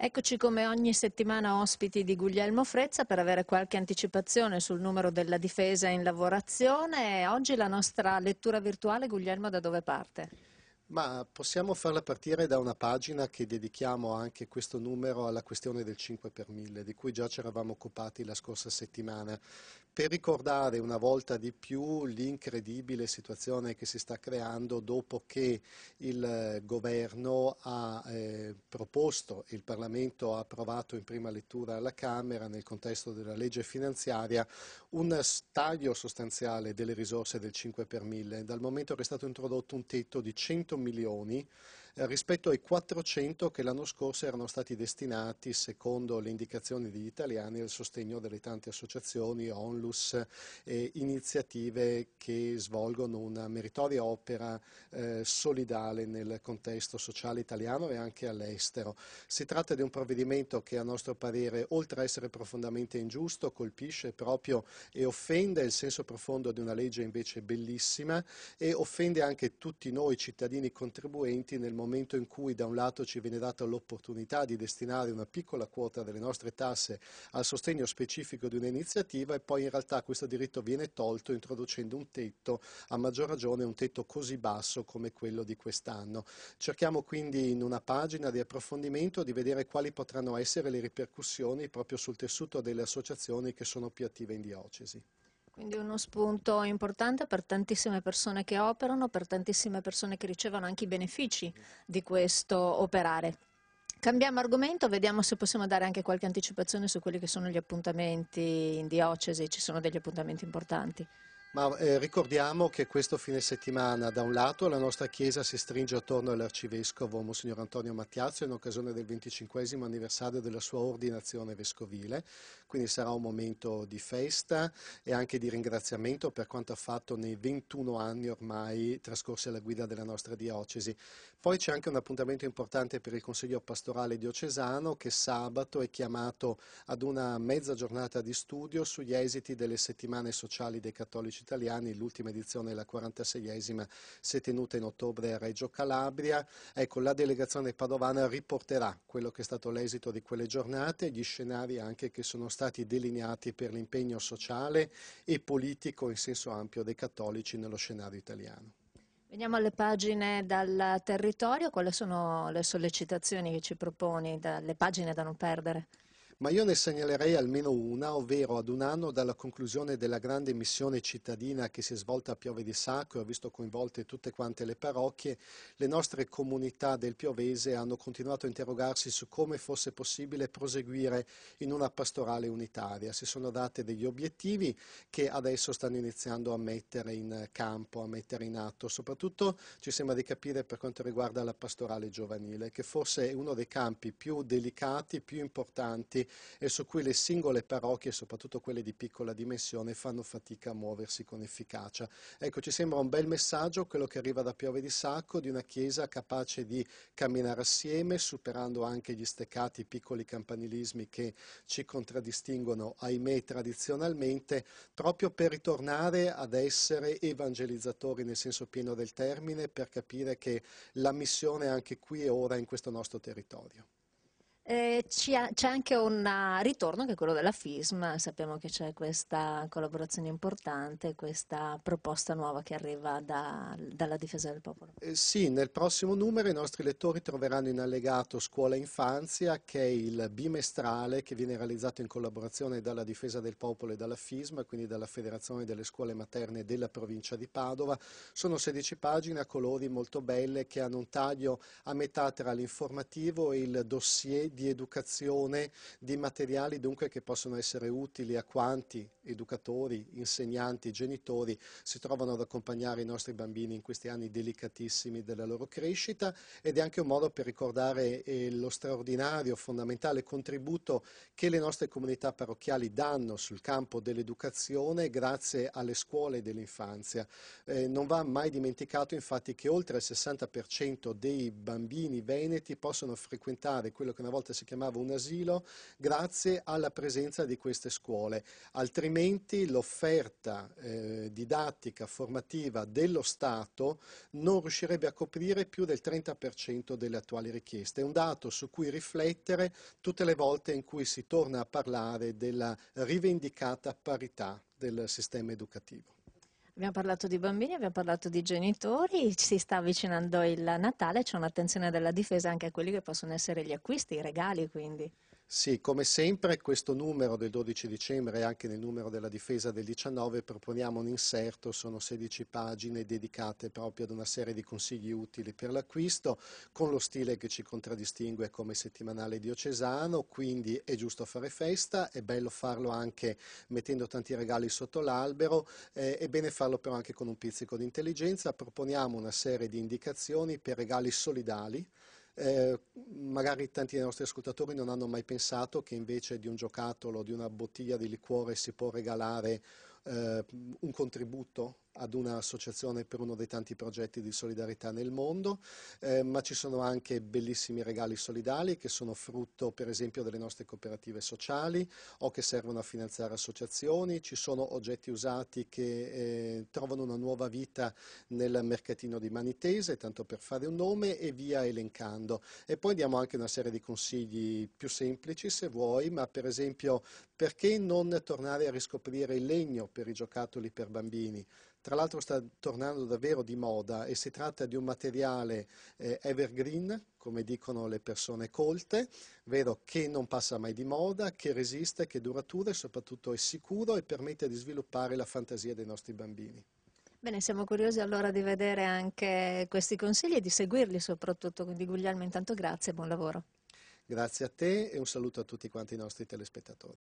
Eccoci come ogni settimana ospiti di Guglielmo Frezza per avere qualche anticipazione sul numero della difesa in lavorazione. Oggi la nostra lettura virtuale, Guglielmo, da dove parte? Ma possiamo farla partire da una pagina che dedichiamo anche questo numero alla questione del 5 per 1000, di cui già ci eravamo occupati la scorsa settimana, per ricordare una volta di più l'incredibile situazione che si sta creando dopo che il governo ha eh, proposto e il Parlamento ha approvato in prima lettura alla Camera, nel contesto della legge finanziaria, un taglio sostanziale delle risorse del 5 per 1000, dal momento che è stato introdotto un tetto di 100 milioni eh, rispetto ai 400 che l'anno scorso erano stati destinati, secondo le indicazioni degli italiani, al sostegno delle tante associazioni, onlus e iniziative che svolgono una meritoria opera eh, solidale nel contesto sociale italiano e anche all'estero. Si tratta di un provvedimento che a nostro parere, oltre a essere profondamente ingiusto, colpisce proprio e offende il senso profondo di una legge invece bellissima e offende anche tutti noi cittadini contribuenti nel momento momento in cui da un lato ci viene data l'opportunità di destinare una piccola quota delle nostre tasse al sostegno specifico di un'iniziativa e poi in realtà questo diritto viene tolto introducendo un tetto, a maggior ragione un tetto così basso come quello di quest'anno. Cerchiamo quindi in una pagina di approfondimento di vedere quali potranno essere le ripercussioni proprio sul tessuto delle associazioni che sono più attive in diocesi. Quindi uno spunto importante per tantissime persone che operano, per tantissime persone che ricevono anche i benefici di questo operare. Cambiamo argomento, vediamo se possiamo dare anche qualche anticipazione su quelli che sono gli appuntamenti in diocesi, ci sono degli appuntamenti importanti. Ma eh, ricordiamo che questo fine settimana, da un lato, la nostra Chiesa si stringe attorno all'Arcivescovo Monsignor Antonio Mattiazzo in occasione del 25 anniversario della sua ordinazione vescovile, quindi sarà un momento di festa e anche di ringraziamento per quanto ha fatto nei 21 anni ormai trascorsi alla guida della nostra diocesi. Poi c'è anche un appuntamento importante per il Consiglio pastorale diocesano che sabato è chiamato ad una mezza giornata di studio sugli esiti delle settimane sociali dei cattolici giudici italiani, l'ultima edizione, la 46esima, si è tenuta in ottobre a Reggio Calabria. Ecco, la delegazione padovana riporterà quello che è stato l'esito di quelle giornate, gli scenari anche che sono stati delineati per l'impegno sociale e politico in senso ampio dei cattolici nello scenario italiano. Veniamo alle pagine dal territorio, quali sono le sollecitazioni che ci proponi, le pagine da non perdere? ma io ne segnalerei almeno una, ovvero ad un anno dalla conclusione della grande missione cittadina che si è svolta a Piove di Sacco e ha visto coinvolte tutte quante le parrocchie, le nostre comunità del Piovese hanno continuato a interrogarsi su come fosse possibile proseguire in una pastorale unitaria. Si sono date degli obiettivi che adesso stanno iniziando a mettere in campo, a mettere in atto. Soprattutto ci sembra di capire per quanto riguarda la pastorale giovanile, che forse è uno dei campi più delicati, più importanti e su cui le singole parrocchie, soprattutto quelle di piccola dimensione, fanno fatica a muoversi con efficacia. Ecco, ci sembra un bel messaggio quello che arriva da Piove di Sacco, di una Chiesa capace di camminare assieme, superando anche gli steccati, i piccoli campanilismi che ci contraddistinguono, ahimè, tradizionalmente, proprio per ritornare ad essere evangelizzatori nel senso pieno del termine, per capire che la missione è anche qui e ora in questo nostro territorio. Eh, c'è anche un ah, ritorno che è quello della FISM, sappiamo che c'è questa collaborazione importante, questa proposta nuova che arriva da, dalla difesa del popolo. Eh sì, nel prossimo numero i nostri lettori troveranno in allegato Scuola Infanzia, che è il bimestrale che viene realizzato in collaborazione dalla difesa del popolo e dalla FISM, quindi dalla Federazione delle Scuole Materne della provincia di Padova. Sono 16 pagine a colori molto belle che hanno un taglio a metà tra l'informativo e il dossier di educazione, di materiali dunque che possono essere utili a quanti educatori, insegnanti, genitori si trovano ad accompagnare i nostri bambini in questi anni delicatissimi della loro crescita ed è anche un modo per ricordare eh, lo straordinario, fondamentale contributo che le nostre comunità parrocchiali danno sul campo dell'educazione grazie alle scuole dell'infanzia. Eh, non va mai dimenticato infatti che oltre il 60% dei bambini veneti possono frequentare quello che una volta volta si chiamava un asilo, grazie alla presenza di queste scuole. Altrimenti l'offerta eh, didattica, formativa dello Stato non riuscirebbe a coprire più del 30% delle attuali richieste. È un dato su cui riflettere tutte le volte in cui si torna a parlare della rivendicata parità del sistema educativo. Abbiamo parlato di bambini, abbiamo parlato di genitori, si sta avvicinando il Natale, c'è un'attenzione della difesa anche a quelli che possono essere gli acquisti, i regali quindi. Sì, come sempre questo numero del 12 dicembre e anche nel numero della difesa del 19 proponiamo un inserto, sono 16 pagine dedicate proprio ad una serie di consigli utili per l'acquisto con lo stile che ci contraddistingue come settimanale diocesano, quindi è giusto fare festa, è bello farlo anche mettendo tanti regali sotto l'albero, eh, è bene farlo però anche con un pizzico di intelligenza, proponiamo una serie di indicazioni per regali solidali eh, magari tanti dei nostri ascoltatori non hanno mai pensato che invece di un giocattolo, di una bottiglia di liquore si può regalare eh, un contributo ad un'associazione per uno dei tanti progetti di solidarietà nel mondo, eh, ma ci sono anche bellissimi regali solidali che sono frutto per esempio delle nostre cooperative sociali o che servono a finanziare associazioni, ci sono oggetti usati che eh, trovano una nuova vita nel mercatino di Manitese, tanto per fare un nome, e via elencando. E poi diamo anche una serie di consigli più semplici se vuoi, ma per esempio perché non tornare a riscoprire il legno per i giocattoli per bambini? tra l'altro sta tornando davvero di moda e si tratta di un materiale eh, evergreen, come dicono le persone colte, vero che non passa mai di moda, che resiste, che duratura e soprattutto è sicuro e permette di sviluppare la fantasia dei nostri bambini. Bene, siamo curiosi allora di vedere anche questi consigli e di seguirli soprattutto, quindi Guglielmo intanto grazie e buon lavoro. Grazie a te e un saluto a tutti quanti i nostri telespettatori.